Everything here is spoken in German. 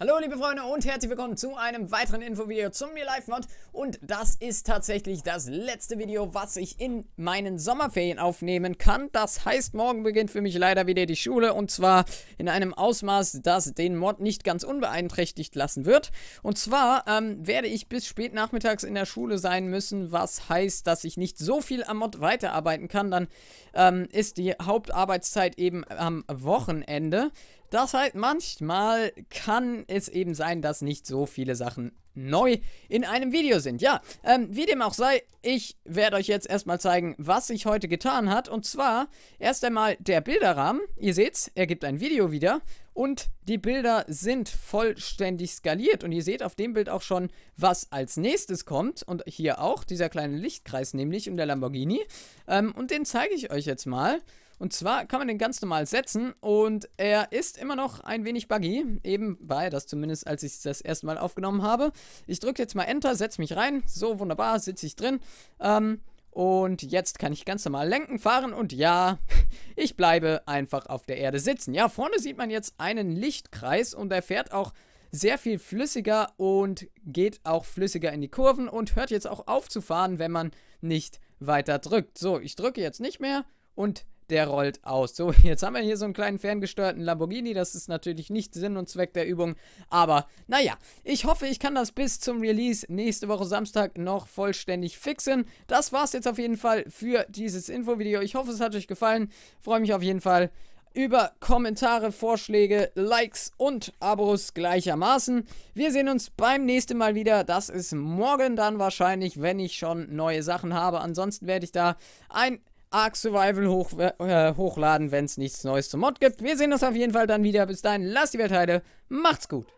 Hallo liebe Freunde und herzlich willkommen zu einem weiteren Infovideo zum mir Live Mod und das ist tatsächlich das letzte Video, was ich in meinen Sommerferien aufnehmen kann. Das heißt, morgen beginnt für mich leider wieder die Schule und zwar in einem Ausmaß, das den Mod nicht ganz unbeeinträchtigt lassen wird. Und zwar ähm, werde ich bis spät nachmittags in der Schule sein müssen, was heißt, dass ich nicht so viel am Mod weiterarbeiten kann. Dann ähm, ist die Hauptarbeitszeit eben am Wochenende. Das heißt, manchmal kann es eben sein, dass nicht so viele Sachen neu in einem Video sind. Ja, ähm, wie dem auch sei, ich werde euch jetzt erstmal zeigen, was sich heute getan hat. Und zwar erst einmal der Bilderrahmen. Ihr seht's, er gibt ein Video wieder. Und die Bilder sind vollständig skaliert. Und ihr seht auf dem Bild auch schon, was als nächstes kommt. Und hier auch, dieser kleine Lichtkreis nämlich und der Lamborghini. Ähm, und den zeige ich euch jetzt mal. Und zwar kann man den ganz normal setzen und er ist immer noch ein wenig buggy. Eben war er das zumindest, als ich das erste Mal aufgenommen habe. Ich drücke jetzt mal Enter, setze mich rein. So, wunderbar, sitze ich drin. Ähm, und jetzt kann ich ganz normal lenken, fahren und ja, ich bleibe einfach auf der Erde sitzen. Ja, vorne sieht man jetzt einen Lichtkreis und er fährt auch sehr viel flüssiger und geht auch flüssiger in die Kurven und hört jetzt auch auf zu fahren, wenn man nicht weiter drückt. So, ich drücke jetzt nicht mehr und der rollt aus. So, jetzt haben wir hier so einen kleinen ferngesteuerten Lamborghini. Das ist natürlich nicht Sinn und Zweck der Übung. Aber naja, ich hoffe, ich kann das bis zum Release nächste Woche Samstag noch vollständig fixen. Das war's jetzt auf jeden Fall für dieses Infovideo. Ich hoffe, es hat euch gefallen. Freue mich auf jeden Fall über Kommentare, Vorschläge, Likes und Abos gleichermaßen. Wir sehen uns beim nächsten Mal wieder. Das ist morgen dann wahrscheinlich, wenn ich schon neue Sachen habe. Ansonsten werde ich da ein Ark Survival hoch, äh, hochladen, wenn es nichts Neues zum Mod gibt. Wir sehen uns auf jeden Fall dann wieder. Bis dahin, lasst die Welt heile. Macht's gut.